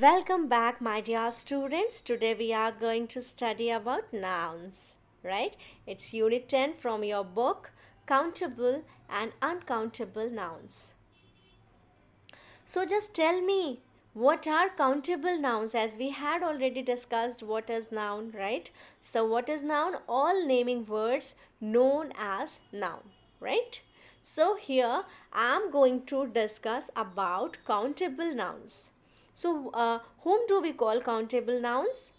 Welcome back my dear students. Today we are going to study about nouns, right? It's unit 10 from your book Countable and Uncountable Nouns. So just tell me what are countable nouns as we had already discussed what is noun, right? So what is noun? All naming words known as noun, right? So here I am going to discuss about countable nouns so uh, whom do we call countable nouns?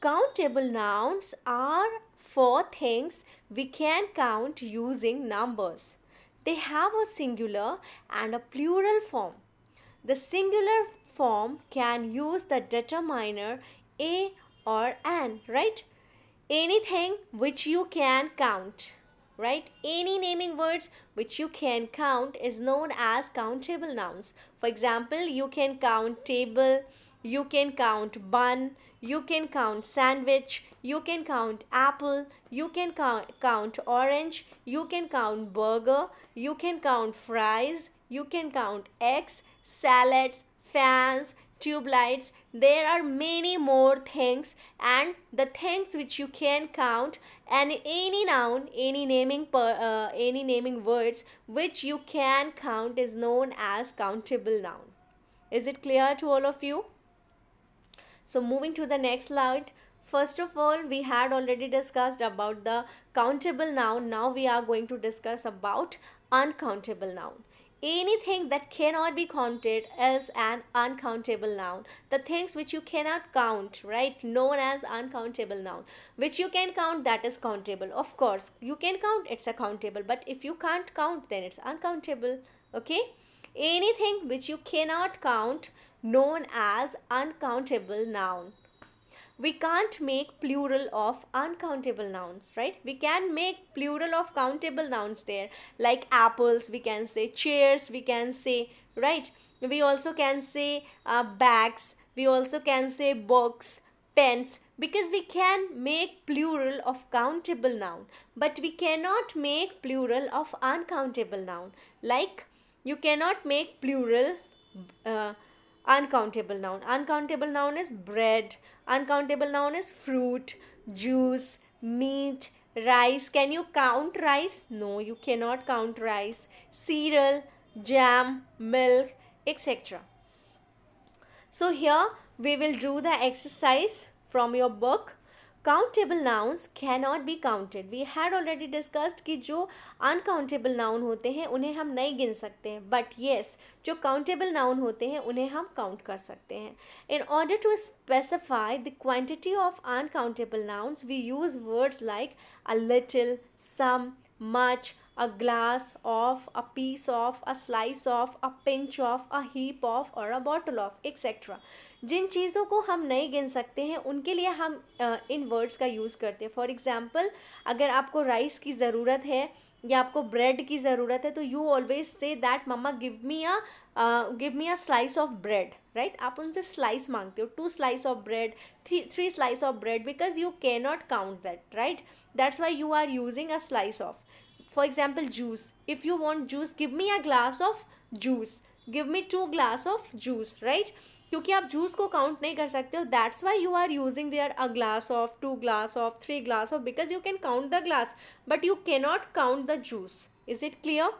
Countable nouns are four things we can count using numbers. They have a singular and a plural form. The singular form can use the determiner a or an, right? Anything which you can count right? Any naming words which you can count is known as countable nouns. For example, you can count table, you can count bun, you can count sandwich, you can count apple, you can count, count orange, you can count burger, you can count fries, you can count eggs, salads, fans, tube lights there are many more things and the things which you can count and any noun any naming per, uh, any naming words which you can count is known as countable noun is it clear to all of you so moving to the next slide first of all we had already discussed about the countable noun now we are going to discuss about uncountable noun anything that cannot be counted is an uncountable noun the things which you cannot count right known as uncountable noun which you can count that is countable of course you can count it's countable. but if you can't count then it's uncountable okay anything which you cannot count known as uncountable noun we can't make plural of uncountable nouns, right? We can make plural of countable nouns there, like apples, we can say chairs, we can say, right? We also can say uh, bags, we also can say books, pens, because we can make plural of countable noun, but we cannot make plural of uncountable noun. Like you cannot make plural uh, uncountable noun uncountable noun is bread uncountable noun is fruit juice meat rice can you count rice no you cannot count rice cereal jam milk etc so here we will do the exercise from your book countable nouns can not be counted we had already discussed कि जो uncountable noun होते हैं उन्हें हम नहीं गिन सकते हैं बट येस जो काउंटेबल नाउन होते हैं उन्हें हम काउंट कर सकते हैं in order to specify the quantity of uncountable nouns we use words like a little some much a glass of a piece of a slice of a pinch of a heap of और a bottle of etcetera जिन चीज़ों को हम नहीं गिन सकते हैं उनके लिए हम इन वर्ड्स का यूज़ करते हैं फॉर एग्ज़ाम्पल अगर आपको राइस की ज़रूरत है या आपको ब्रेड की ज़रूरत है तो you always say that mama give me a give me a slice of bread right आप उनसे स्लाइस मांगते हो two slice of bread three three slice of bread because you can not count that right that's why you are using a slice of for example juice if you want juice give me a glass of juice give me two glass of juice right क्योंकि आप juice को count नहीं कर सकते हो that's why you are using there a glass of two glass of three glass of because you can count the glass but you cannot count the juice is it clear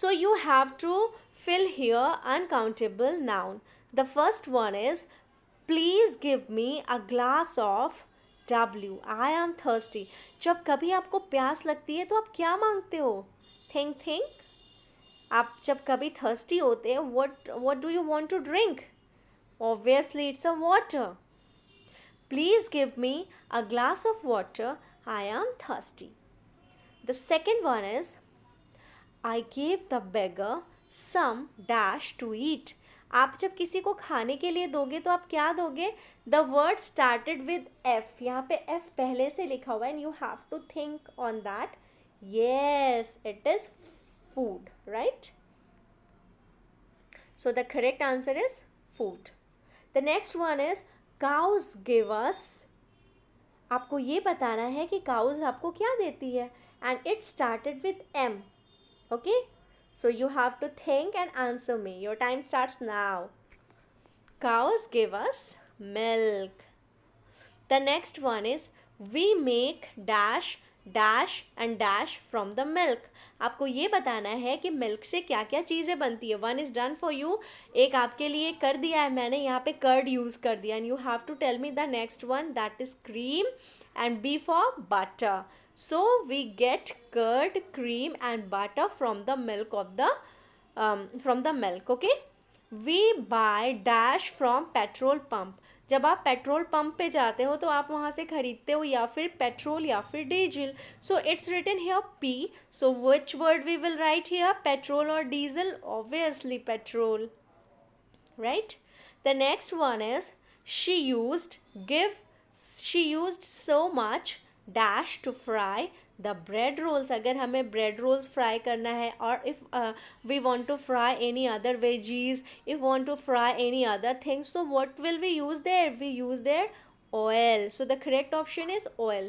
so you have to fill here uncountable noun the first one is please give me a glass of W I am thirsty जब कभी आपको प्यास लगती है तो आप क्या मांगते हो थिंक थिंक आप जब कभी थर्स्टी होते हैं what what do you want to drink obviously it's a water please give me a glass of water I am thirsty the second one is I gave the beggar some dash to eat आप जब किसी को खाने के लिए दोगे तो आप क्या दोगे the word started with F यहाँ पे एफ पहले से लिखा हुआ है and you have to think on that yes it is food, right? So the correct answer is food. The next one is cows give us. आपको ये बताना है कि cows आपको क्या देती है and it started with M. Okay? So you have to think and answer me. Your time starts now. Cows give us milk. The next one is we make dash dash and dash from the milk आपको ये बताना है कि milk से क्या क्या चीज़ें बनती है one is done for you एक आपके लिए कर दिया है मैंने यहाँ पे कर्ड यूज़ कर दिया and you have to tell me the next one that is cream and B for butter so we get curd cream and butter from the milk of the from the milk okay we buy dash from petrol pump जब आप petrol pump पे जाते हो तो आप वहाँ से ख़रीदते हो या फिर पेट्रोल या फिर diesel so it's written here P so which word we will write here petrol और diesel obviously petrol right the next one is she use give she used so much dash to fry the bread rolls अगर हमें bread rolls fry करना है और if uh, want to fry any other other veggies if want to fry any other things so what will we use there we use there oil so the correct option is oil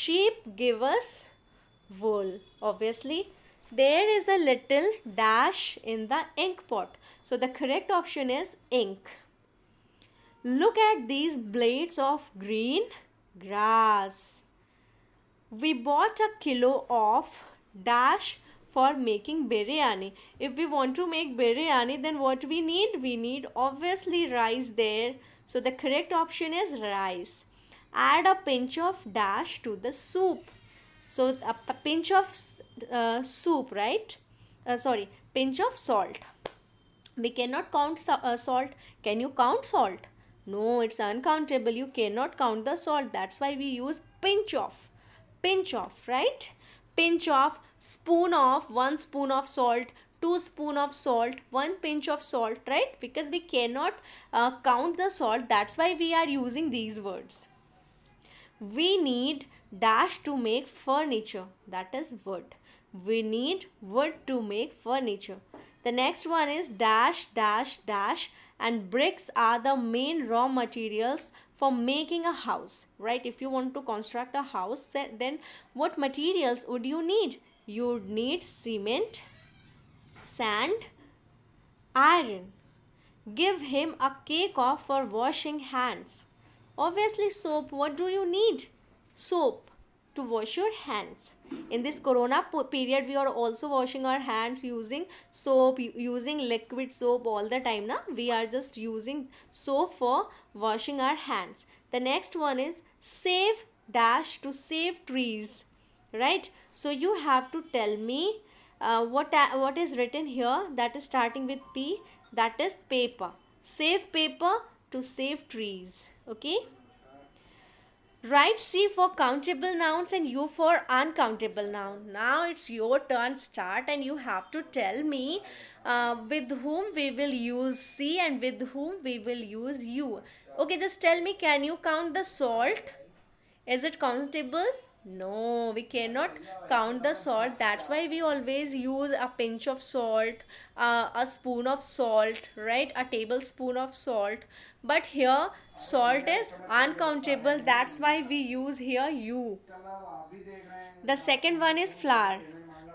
sheep give us wool obviously there is a little dash in the ink pot so the correct option is ink look at these blades of green grass we bought a kilo of dash for making biryani. If we want to make biryani, then what we need? We need obviously rice there. So the correct option is rice. Add a pinch of dash to the soup. So a pinch of uh, soup, right? Uh, sorry, pinch of salt. We cannot count so uh, salt. Can you count salt? No, it's uncountable. You cannot count the salt. That's why we use pinch of pinch of right pinch of spoon of one spoon of salt two spoon of salt one pinch of salt right because we cannot uh, count the salt that's why we are using these words we need dash to make furniture that is wood we need wood to make furniture the next one is dash dash dash and bricks are the main raw materials for making a house right if you want to construct a house then what materials would you need you would need cement sand iron give him a cake off for washing hands obviously soap what do you need soap to wash your hands. In this corona period, we are also washing our hands using soap, using liquid soap all the time. Now we are just using soap for washing our hands. The next one is save dash to save trees, right? So you have to tell me uh, what what is written here that is starting with P. That is paper. Save paper to save trees. Okay. Write C for countable nouns and U for uncountable noun. Now it's your turn start and you have to tell me uh, with whom we will use C and with whom we will use U. Okay, just tell me can you count the salt? Is it countable? No, we cannot count the salt. That's why we always use a pinch of salt, uh, a spoon of salt, right? A tablespoon of salt. But here, salt is uncountable. That's why we use here you. The second one is flour.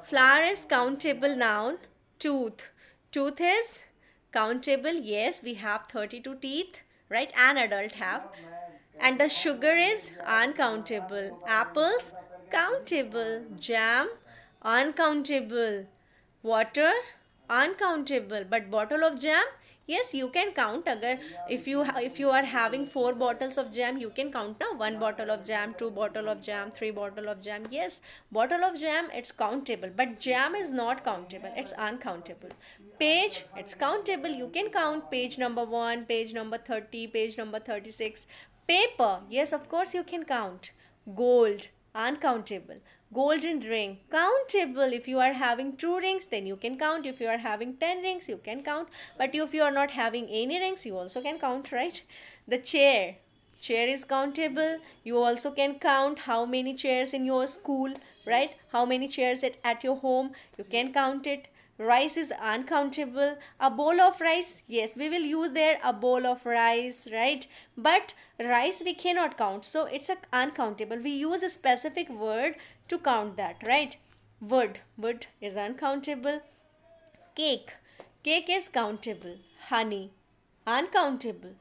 Flour is countable noun. Tooth. Tooth is countable. Yes, we have 32 teeth, right? An adult have and the sugar is uncountable. Apples, countable. Jam, uncountable. Water, uncountable. But bottle of jam, yes you can count agar if you if you are having four bottles of jam you can count now one bottle of jam two bottle of jam three bottle of jam yes bottle of jam it's countable but jam is not countable it's uncountable page it's countable you can count page number 1 page number 30 page number 36 Paper, yes, of course you can count. Gold, uncountable. Golden ring, countable. If you are having two rings, then you can count. If you are having 10 rings, you can count. But if you are not having any rings, you also can count, right? The chair, chair is countable. You also can count how many chairs in your school, right? How many chairs at, at your home, you can count it rice is uncountable a bowl of rice yes we will use there a bowl of rice right but rice we cannot count so it's a uncountable we use a specific word to count that right wood wood is uncountable cake cake is countable honey uncountable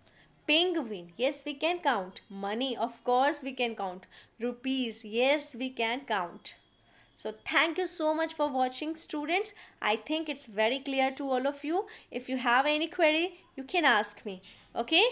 penguin yes we can count money of course we can count rupees yes we can count so thank you so much for watching students. I think it's very clear to all of you. If you have any query, you can ask me. Okay.